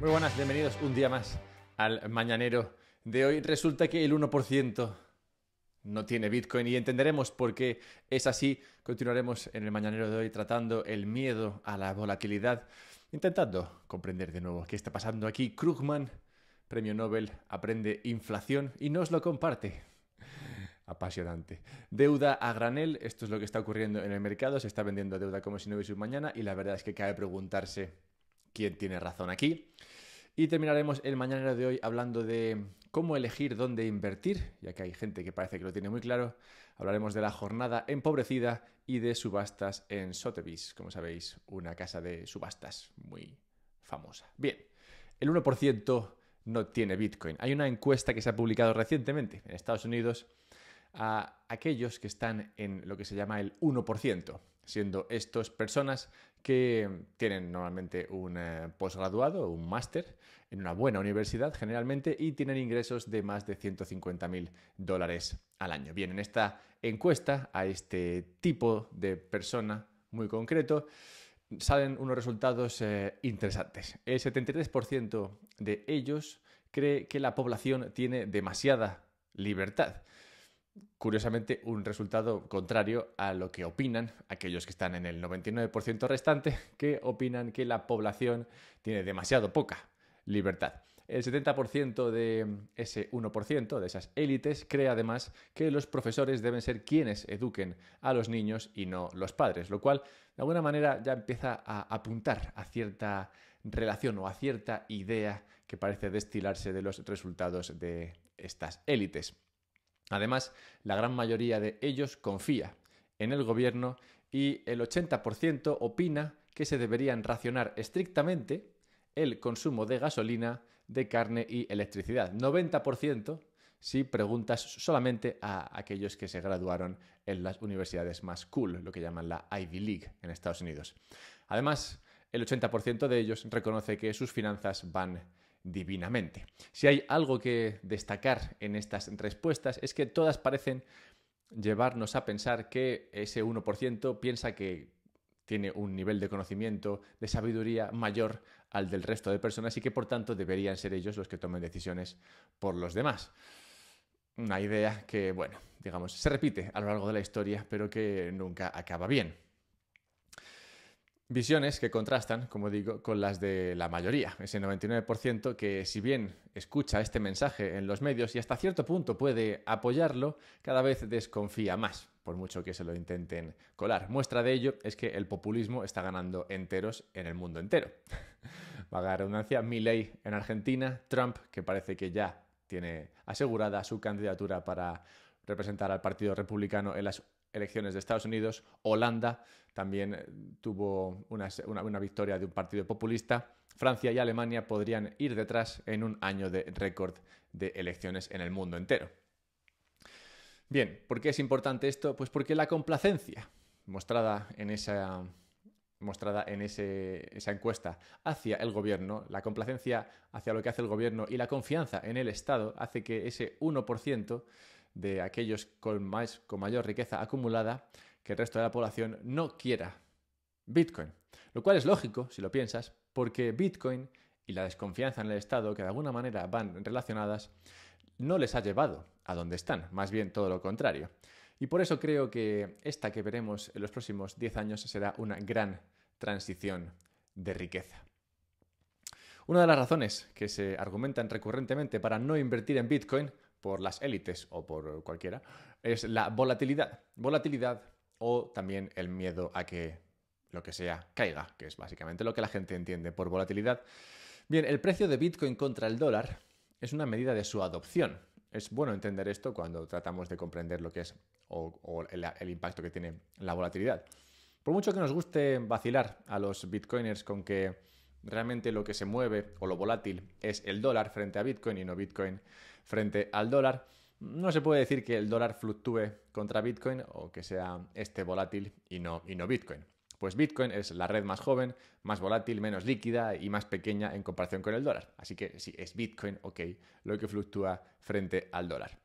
Muy buenas, bienvenidos un día más al mañanero de hoy. Resulta que el 1% no tiene Bitcoin y entenderemos por qué es así. Continuaremos en el mañanero de hoy tratando el miedo a la volatilidad, intentando comprender de nuevo qué está pasando aquí. Krugman, premio Nobel, aprende inflación y nos lo comparte. Apasionante. Deuda a granel, esto es lo que está ocurriendo en el mercado, se está vendiendo deuda como si no hubiese un mañana y la verdad es que cabe preguntarse quién tiene razón aquí. Y terminaremos el mañanero de hoy hablando de cómo elegir dónde invertir, ya que hay gente que parece que lo tiene muy claro. Hablaremos de la jornada empobrecida y de subastas en Sotheby's, como sabéis, una casa de subastas muy famosa. Bien, el 1% no tiene Bitcoin. Hay una encuesta que se ha publicado recientemente en Estados Unidos a aquellos que están en lo que se llama el 1%, siendo estos personas que tienen normalmente un eh, posgraduado o un máster en una buena universidad generalmente y tienen ingresos de más de 150.000 dólares al año. Bien, en esta encuesta a este tipo de persona muy concreto salen unos resultados eh, interesantes. El 73% de ellos cree que la población tiene demasiada libertad curiosamente, un resultado contrario a lo que opinan aquellos que están en el 99% restante, que opinan que la población tiene demasiado poca libertad. El 70% de ese 1%, de esas élites, cree además que los profesores deben ser quienes eduquen a los niños y no los padres, lo cual de alguna manera ya empieza a apuntar a cierta relación o a cierta idea que parece destilarse de los resultados de estas élites. Además, la gran mayoría de ellos confía en el gobierno y el 80% opina que se deberían racionar estrictamente el consumo de gasolina, de carne y electricidad. 90% si preguntas solamente a aquellos que se graduaron en las universidades más cool, lo que llaman la Ivy League en Estados Unidos. Además, el 80% de ellos reconoce que sus finanzas van divinamente. Si hay algo que destacar en estas respuestas es que todas parecen llevarnos a pensar que ese 1% piensa que tiene un nivel de conocimiento, de sabiduría mayor al del resto de personas y que por tanto deberían ser ellos los que tomen decisiones por los demás. Una idea que, bueno, digamos, se repite a lo largo de la historia, pero que nunca acaba bien. Visiones que contrastan, como digo, con las de la mayoría, ese 99% que si bien escucha este mensaje en los medios y hasta cierto punto puede apoyarlo, cada vez desconfía más, por mucho que se lo intenten colar. Muestra de ello es que el populismo está ganando enteros en el mundo entero. Vaga redundancia, ley en Argentina, Trump, que parece que ya tiene asegurada su candidatura para representar al Partido Republicano en las elecciones de Estados Unidos, Holanda también eh, tuvo una, victoria de un partido populista. Francia y Alemania podrían ir detrás en un año de récord de elecciones en el mundo entero. Bien, ¿por qué es importante esto? Pues porque la complacencia mostrada en esa mostrada en esa encuesta hacia el gobierno, la complacencia hacia lo que hace el gobierno y la confianza en el Estado hace que ese 1% de aquellos con, con mayor riqueza acumulada que el resto de la población no quiera Bitcoin. Lo cual es lógico, si lo piensas, porque Bitcoin y la desconfianza en el Estado, que de alguna manera van relacionadas, no les ha llevado a donde están, más bien todo lo contrario. Y por eso creo que esta que veremos en los próximos 10 años será una gran transición de riqueza. Una de las razones que se argumentan recurrentemente para no invertir en Bitcoin por las élites o por cualquiera, es la volatilidad. Volatilidad o también el miedo a que lo que sea caiga, que es básicamente lo que la gente entiende por volatilidad. Bien, el precio de Bitcoin contra el dólar es una medida de su adopción. Es bueno entender esto cuando tratamos de comprender lo que es o, el impacto que tiene la volatilidad. Por mucho que nos guste vacilar a los bitcoiners con que realmente lo que se mueve o lo volátil es el dólar frente a Bitcoin y no Bitcoin, frente al dólar. No se puede decir que el dólar fluctúe contra Bitcoin o que sea este volátil y no, y no Bitcoin. Pues Bitcoin es la red más joven, más volátil, menos líquida y más pequeña en comparación con el dólar. Así que si es Bitcoin, ok, lo que fluctúa frente al dólar.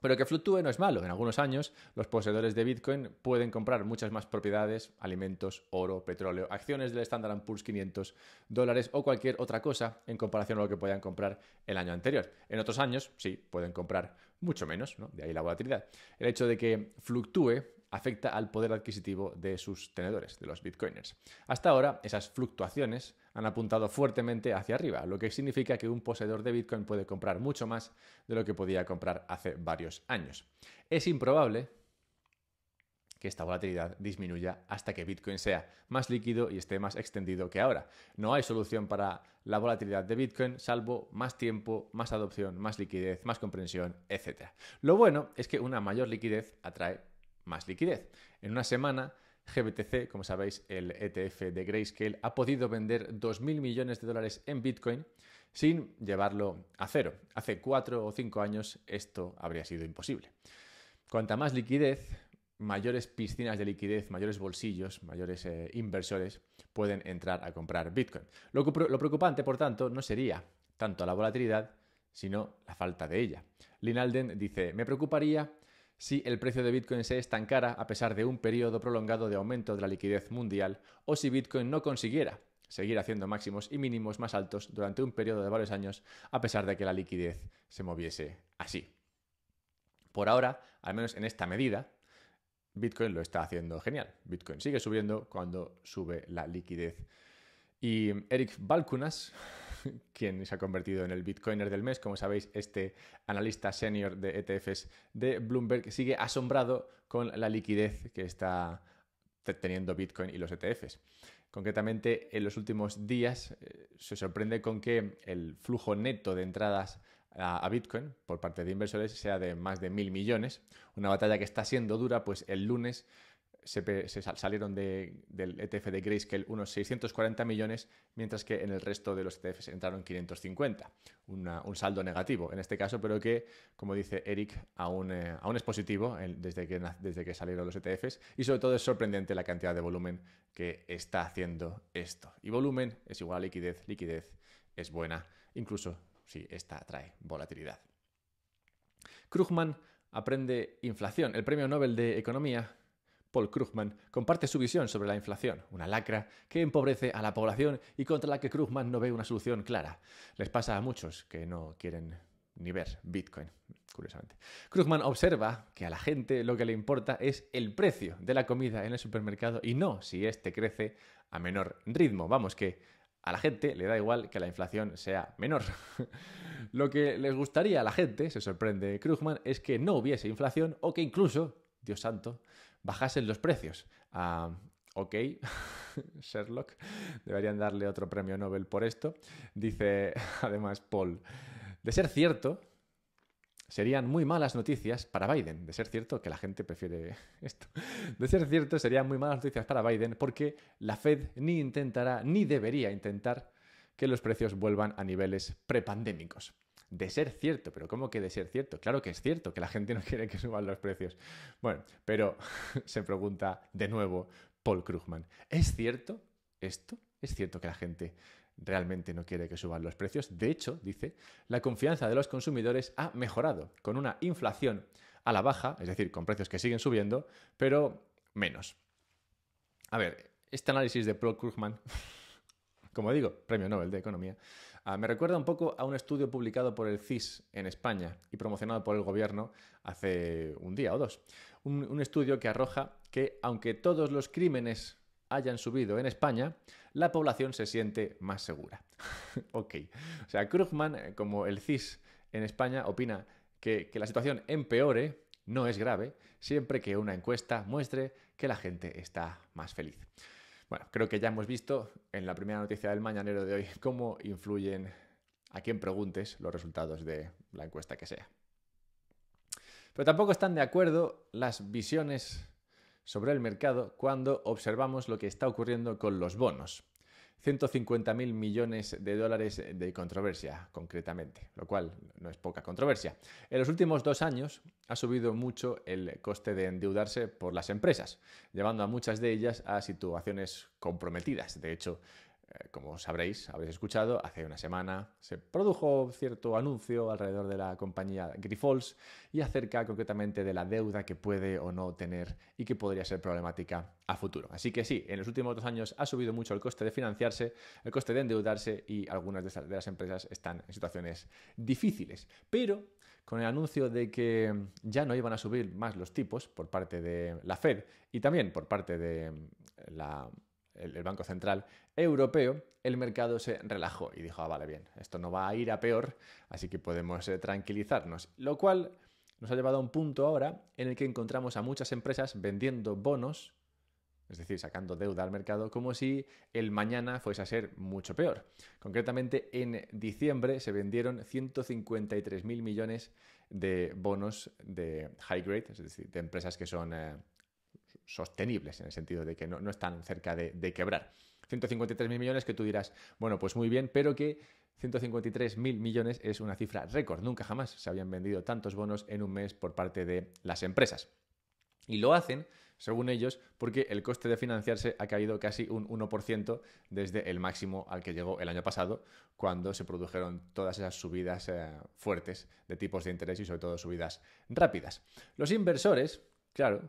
Pero que fluctúe no es malo. En algunos años, los poseedores de Bitcoin pueden comprar muchas más propiedades, alimentos, oro, petróleo, acciones del Standard Poor's 500, dólares o cualquier otra cosa en comparación a lo que podían comprar el año anterior. En otros años, sí, pueden comprar mucho menos, ¿no? De ahí la volatilidad. El hecho de que fluctúe afecta al poder adquisitivo de sus tenedores, de los bitcoiners. Hasta ahora, esas fluctuaciones han apuntado fuertemente hacia arriba, lo que significa que un poseedor de Bitcoin puede comprar mucho más de lo que podía comprar hace varios años. Es improbable que esta volatilidad disminuya hasta que Bitcoin sea más líquido y esté más extendido que ahora. No hay solución para la volatilidad de Bitcoin salvo más tiempo, más adopción, más liquidez, más comprensión, etc. Lo bueno es que una mayor liquidez atrae más liquidez. En una semana GBTC, como sabéis, el ETF de Grayscale, ha podido vender 2.000 millones de dólares en Bitcoin sin llevarlo a cero. Hace cuatro o cinco años esto habría sido imposible. Cuanta más liquidez, mayores piscinas de liquidez, mayores bolsillos, mayores eh, inversores pueden entrar a comprar Bitcoin. Lo, lo preocupante, por tanto, no sería tanto la volatilidad, sino la falta de ella. Linalden dice, me preocuparía si el precio de Bitcoin se estancara a pesar de un periodo prolongado de aumento de la liquidez mundial o si Bitcoin no consiguiera seguir haciendo máximos y mínimos más altos durante un periodo de varios años a pesar de que la liquidez se moviese así. Por ahora, al menos en esta medida, Bitcoin lo está haciendo genial. Bitcoin sigue subiendo cuando sube la liquidez. Y Eric Balcunas quien se ha convertido en el Bitcoiner del mes. Como sabéis, este analista senior de ETFs de Bloomberg sigue asombrado con la liquidez que está teniendo Bitcoin y los ETFs. Concretamente, en los últimos días eh, se sorprende con que el flujo neto de entradas a, a, Bitcoin por parte de inversores sea de más de mil millones. Una batalla que está siendo dura, pues el lunes se, salieron del ETF de Grayscale unos 640 millones, mientras que en el resto de los ETFs entraron 550, un saldo negativo en este caso, pero que, como dice Eric, aún, eh, es positivo desde, que, desde que salieron los ETFs y sobre todo es sorprendente la cantidad de volumen que está haciendo esto. Y volumen es igual a liquidez, liquidez es buena, incluso si esta trae volatilidad. Krugman aprende inflación. El premio Nobel de Economía Paul Krugman comparte su visión sobre la inflación, una lacra que empobrece a la población y contra la que Krugman no ve una solución clara. Les pasa a muchos que no quieren ni ver Bitcoin, curiosamente. Krugman observa que a la gente lo que le importa es el precio de la comida en el supermercado y no si éste crece a menor ritmo. Vamos, que a la gente le da igual que la inflación sea menor. lo que les gustaría a la gente, se sorprende Krugman, es que no hubiese inflación o que incluso, Dios santo, bajasen los precios. Ah, ok, Sherlock, deberían darle otro premio Nobel por esto. Dice además Paul, de ser cierto, serían muy malas noticias para Biden. De ser cierto que la gente prefiere esto. De ser cierto, serían muy malas noticias para Biden porque la Fed ni intentará, ni debería intentar que los precios vuelvan a niveles prepandémicos de ser cierto, pero ¿cómo que de ser cierto? Claro que es cierto que la gente no quiere que suban los precios. Bueno, pero se pregunta de nuevo Paul Krugman, ¿es cierto esto? ¿Es cierto que la gente realmente no quiere que suban los precios? De hecho, dice, la confianza de los consumidores ha mejorado con una inflación a la baja, es decir, con precios que siguen subiendo, pero menos. A ver, este análisis de Paul Krugman, como digo, premio Nobel de Economía, Ah, me recuerda un poco a un estudio publicado por el CIS en España y promocionado por el gobierno hace un día o dos. Un, estudio que arroja que aunque todos los crímenes hayan subido en España, la población se siente más segura. ok. O sea, Krugman, eh, como el CIS en España, opina que la situación empeore no es grave siempre que una encuesta muestre que la gente está más feliz. Bueno, creo que ya hemos visto en la primera noticia del mañanero de hoy cómo influyen a quien preguntes los resultados de la encuesta que sea. Pero tampoco están de acuerdo las visiones sobre el mercado cuando observamos lo que está ocurriendo con los bonos. 150.000 millones de dólares de controversia, concretamente, lo cual no es poca controversia. En los últimos dos años ha subido mucho el coste de endeudarse por las empresas, llevando a muchas de ellas a situaciones comprometidas. De hecho, eh, como sabréis, habréis escuchado, hace una semana se produjo cierto anuncio alrededor de la compañía Grifols y acerca concretamente de la deuda que puede o no tener y que podría ser problemática a futuro. Así que sí, en los últimos dos años ha subido mucho el coste de financiarse, el coste de endeudarse y algunas de, de las empresas están en situaciones difíciles. Pero con el anuncio de que ya no iban a subir más los tipos por parte de la Fed y también por parte de la el, Banco Central Europeo, el mercado se relajó y dijo, ah, vale, bien, esto no va a ir a peor, así que podemos eh, tranquilizarnos. Lo cual nos ha llevado a un punto ahora en el que encontramos a muchas empresas vendiendo bonos, es decir, sacando deuda al mercado, como si el mañana fuese a ser mucho peor. Concretamente, en diciembre se vendieron 153.000 millones de bonos de high grade, es decir, de empresas que son... Eh, sostenibles en el sentido de que no, están cerca de, quebrar. 153.000 millones que tú dirás, bueno, pues muy bien, pero que 153.000 millones es una cifra récord. Nunca jamás se habían vendido tantos bonos en un mes por parte de las empresas. Y lo hacen, según ellos, porque el coste de financiarse ha caído casi un 1% desde el máximo al que llegó el año pasado, cuando se produjeron todas esas subidas eh, fuertes de tipos de interés y sobre todo subidas rápidas. Los inversores, claro,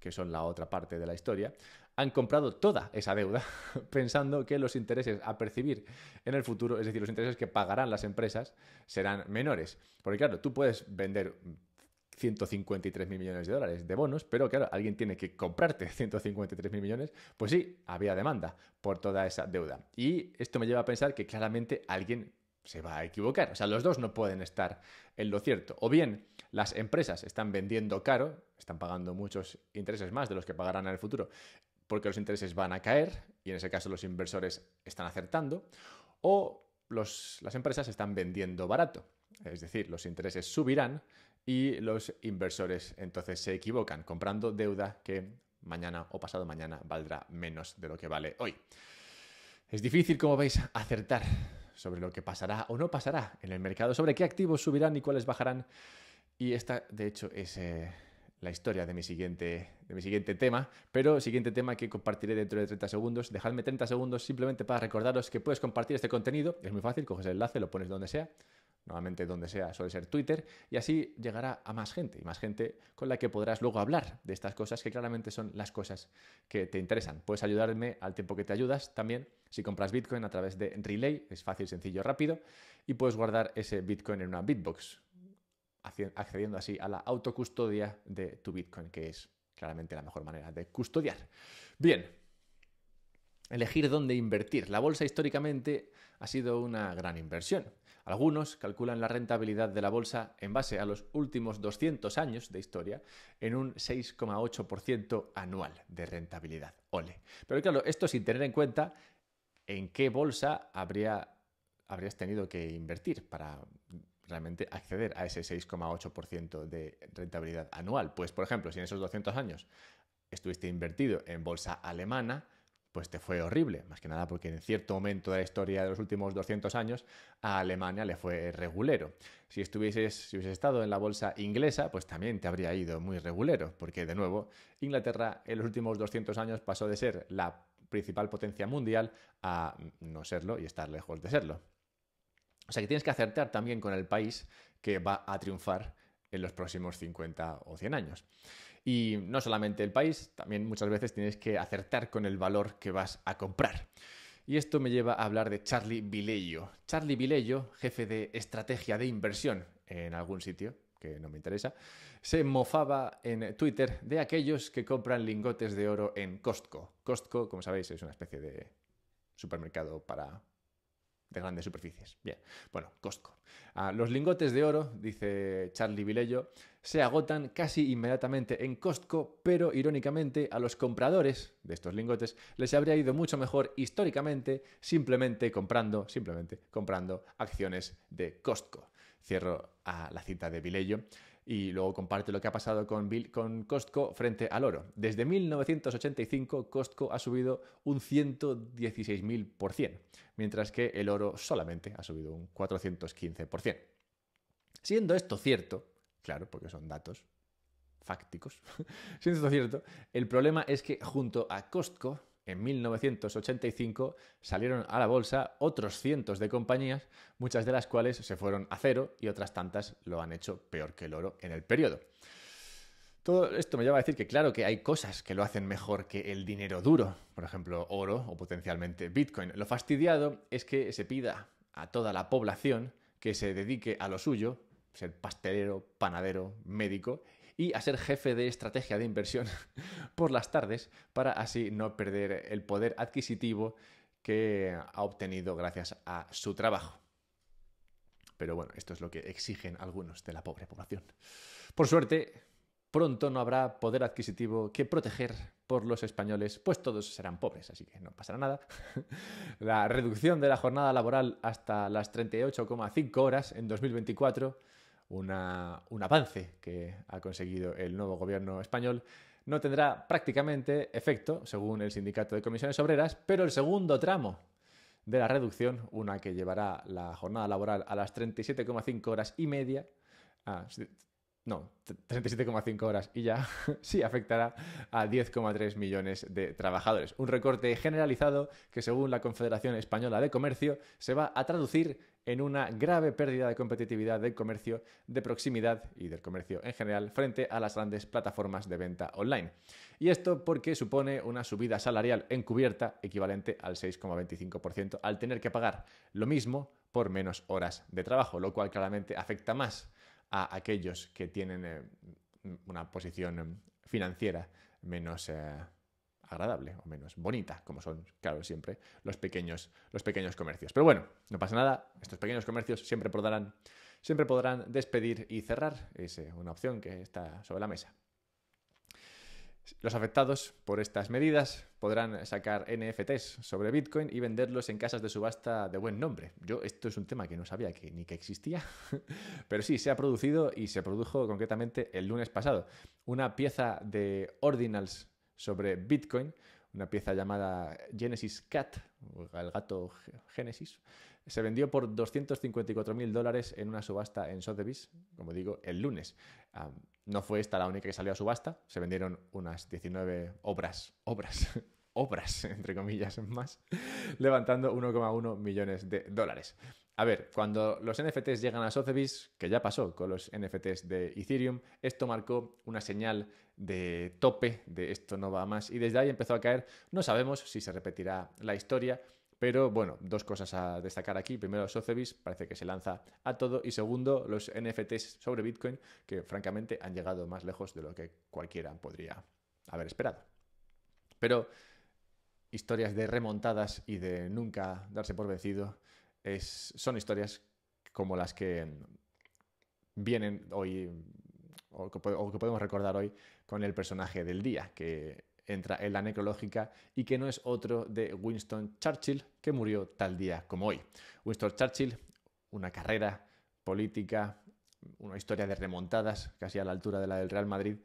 que son la otra parte de la historia, han comprado toda esa deuda pensando que los intereses a percibir en el futuro, es decir, los intereses que pagarán las empresas, serán menores. Porque claro, tú puedes vender 153 millones de dólares de bonos, pero claro, alguien tiene que comprarte 153 millones, pues sí, había demanda por toda esa deuda. Y esto me lleva a pensar que claramente alguien se va a equivocar. O sea, los dos no pueden estar en lo cierto. O bien las empresas están vendiendo caro, están pagando muchos intereses más de los que pagarán en el futuro, porque los intereses van a caer y en ese caso los inversores están acertando. O las empresas están vendiendo barato. Es decir, los intereses subirán y los inversores entonces se equivocan comprando deuda que mañana o pasado mañana valdrá menos de lo que vale hoy. Es difícil, como veis, acertar sobre lo que pasará o no pasará en el mercado, sobre qué activos subirán y cuáles bajarán. Y esta, de hecho, es eh, la historia de mi, siguiente, de mi siguiente tema, pero siguiente tema que compartiré dentro de 30 segundos. Dejadme 30 segundos simplemente para recordaros que puedes compartir este contenido. Es muy fácil, coges el enlace, lo pones donde sea nuevamente donde sea suele ser Twitter y así llegará a más gente y más gente con la que podrás luego hablar de estas cosas que claramente son las cosas que te interesan. Puedes ayudarme al tiempo que te ayudas también si compras Bitcoin a través de Relay, es fácil, sencillo, rápido y puedes guardar ese Bitcoin en una Bitbox, accediendo así a la autocustodia de tu Bitcoin, que es claramente la mejor manera de custodiar. Bien, elegir dónde invertir. La bolsa históricamente ha sido una gran inversión. Algunos calculan la rentabilidad de la bolsa en base a los últimos 200 años de historia en un 6,8% anual de rentabilidad. Pero claro, esto sin tener en cuenta en qué bolsa habría, habrías tenido que invertir para realmente acceder a ese 6,8% de rentabilidad anual. Pues por ejemplo, si en esos 200 años estuviste invertido en bolsa alemana, pues te fue horrible, más que nada porque en cierto momento de la historia de los últimos 200 años a Alemania le fue regulero. Si estuvieses, si hubieses estado en la bolsa inglesa, pues también te habría ido muy regulero, porque de nuevo, Inglaterra en los últimos 200 años pasó de ser la principal potencia mundial a no serlo y estar lejos de serlo. O sea que tienes que acertar también con el país que va a triunfar en los próximos 50 o 100 años. Y no solamente el país, también muchas veces tienes que acertar con el valor que vas a comprar. Y esto me lleva a hablar de Charlie Vilello. Charlie Vilello, jefe de estrategia de inversión en algún sitio, que no me interesa, se mofaba en Twitter de aquellos que compran lingotes de oro en Costco. Costco, como sabéis, es una especie de supermercado para de grandes superficies. Bien, bueno, Costco. Ah, los lingotes de oro, dice Charlie Vilello, se agotan casi inmediatamente en Costco, pero irónicamente a los compradores de estos lingotes les habría ido mucho mejor históricamente simplemente comprando, simplemente comprando acciones de Costco. Cierro a la cita de Vilello y luego comparte lo que ha pasado con, con Costco frente al oro. Desde 1985 Costco ha subido un 116.000%, mientras que el oro solamente ha subido un 415%. Siendo esto cierto, Claro, porque son datos fácticos. Si esto cierto, el problema es que junto a Costco, en 1985 salieron a la bolsa otros cientos de compañías, muchas de las cuales se fueron a cero y otras tantas lo han hecho peor que el oro en el periodo. Todo esto me lleva a decir que claro que hay cosas que lo hacen mejor que el dinero duro, por ejemplo oro o potencialmente Bitcoin. Lo fastidiado es que se pida a toda la población que se dedique a lo suyo ser pastelero, panadero, médico y a ser jefe de estrategia de inversión por las tardes para así no perder el poder adquisitivo que ha obtenido gracias a su trabajo. Pero bueno, esto es lo que exigen algunos de la pobre población. Por suerte, pronto no habrá poder adquisitivo que proteger por los españoles, pues todos serán pobres, así que no pasará nada. la reducción de la jornada laboral hasta las 38,5 horas en 2024 un avance que ha conseguido el nuevo gobierno español, no tendrá prácticamente efecto, según el Sindicato de Comisiones Obreras, pero el segundo tramo de la reducción, una que llevará la jornada laboral a las 37,5 horas y media, no, 37,5 horas y ya sí afectará a 10,3 millones de trabajadores. Un recorte generalizado que según la Confederación Española de Comercio se va a traducir en una grave pérdida de competitividad del comercio de proximidad y del comercio en general frente a las grandes plataformas de venta online. Y esto porque supone una subida salarial encubierta equivalente al 6,25% al tener que pagar lo mismo por menos horas de trabajo, lo cual claramente afecta más a aquellos que tienen eh, una posición eh, financiera menos eh, agradable o menos bonita, como son, claro, siempre los pequeños, los pequeños comercios. Pero bueno, no pasa nada, estos pequeños comercios siempre podrán, siempre podrán despedir y cerrar. Es una opción que está sobre la mesa. Los afectados por estas medidas podrán sacar NFTs sobre Bitcoin y venderlos en casas de subasta de buen nombre. Yo esto es un tema que no sabía que ni que existía, pero sí, se ha producido y se produjo concretamente el lunes pasado una pieza de Ordinals sobre Bitcoin, una pieza llamada Genesis Cat, el gato Genesis, se vendió por 254 mil dólares en una subasta en Sotheby's, como digo, el lunes. No fue esta la única que salió a subasta, se vendieron unas 19 obras, obras, obras, entre comillas, más, levantando 1,1 millones de dólares. A ver, cuando los NFTs llegan a Sotheby's, que ya pasó con los NFTs de Ethereum, esto marcó una señal de tope de esto no va más y desde ahí empezó a caer. No sabemos si se repetirá la historia, pero bueno, dos cosas a destacar aquí. Primero, Socebis parece que se lanza a todo. Y segundo, los NFTs sobre Bitcoin, que francamente han llegado más lejos de lo que cualquiera podría haber esperado. Pero historias de remontadas y de nunca darse por vencido es, son historias como las que vienen hoy o que, podemos recordar hoy con el personaje del día, que entra en la necrológica y que no es otro de Winston Churchill, que murió tal día como hoy. Winston Churchill, una carrera política, una historia de remontadas, casi a la altura de la del Real Madrid.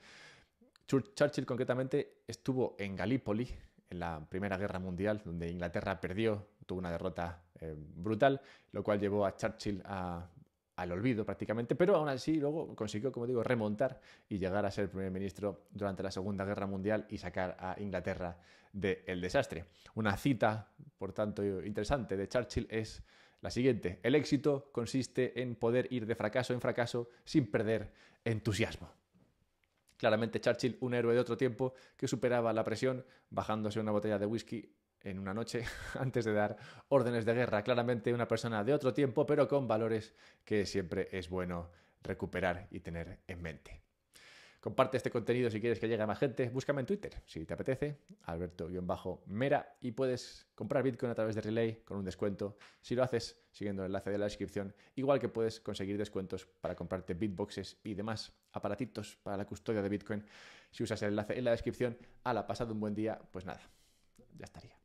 Churchill concretamente estuvo en Galípoli, en la Primera Guerra Mundial, donde Inglaterra perdió, tuvo una derrota eh, brutal, lo cual llevó a Churchill a al olvido prácticamente, pero aún así luego consiguió, como digo, remontar y llegar a ser primer ministro durante la Segunda Guerra Mundial y sacar a Inglaterra del desastre. Una cita, por tanto, interesante de Churchill es la siguiente, el éxito consiste en poder ir de fracaso en fracaso sin perder entusiasmo. Claramente Churchill, un héroe de otro tiempo, que superaba la presión bajándose una botella de whisky en una noche antes de dar órdenes de guerra. Claramente una persona de otro tiempo, pero con valores que siempre es bueno recuperar y tener en mente. Comparte este contenido si quieres que llegue a más gente. Búscame en Twitter si te apetece, alberto-mera, y puedes comprar Bitcoin a través de Relay con un descuento si lo haces siguiendo el enlace de la descripción, igual que puedes conseguir descuentos para comprarte bitboxes y demás aparatitos para la custodia de Bitcoin si usas el enlace en la descripción. A la pasado un buen día, pues nada, ya estaría.